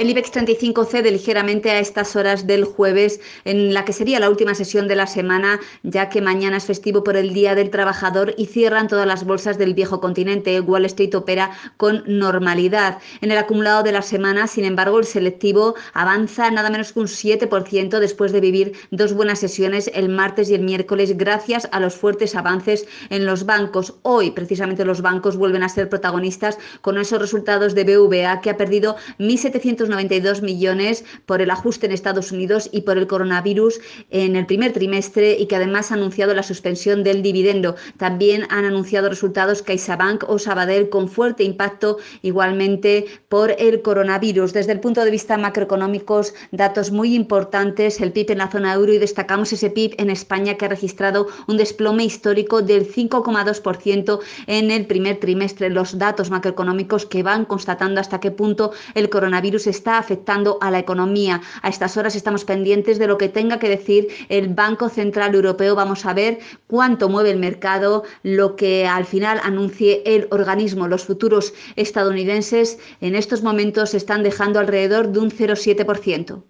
El IBEX 35 cede ligeramente a estas horas del jueves, en la que sería la última sesión de la semana, ya que mañana es festivo por el Día del Trabajador y cierran todas las bolsas del viejo continente. Wall Street opera con normalidad. En el acumulado de la semana, sin embargo, el selectivo avanza nada menos que un 7% después de vivir dos buenas sesiones el martes y el miércoles gracias a los fuertes avances en los bancos. Hoy, precisamente, los bancos vuelven a ser protagonistas con esos resultados de BVA que ha perdido 1.700 92 millones por el ajuste en Estados Unidos y por el coronavirus en el primer trimestre y que además ha anunciado la suspensión del dividendo. También han anunciado resultados CaixaBank o Sabadell con fuerte impacto igualmente por el coronavirus. Desde el punto de vista macroeconómicos, datos muy importantes, el PIB en la zona euro y destacamos ese PIB en España que ha registrado un desplome histórico del 5,2% en el primer trimestre. Los datos macroeconómicos que van constatando hasta qué punto el coronavirus está afectando a la economía. A estas horas estamos pendientes de lo que tenga que decir el Banco Central Europeo. Vamos a ver cuánto mueve el mercado, lo que al final anuncie el organismo. Los futuros estadounidenses en estos momentos están dejando alrededor de un 0,7%.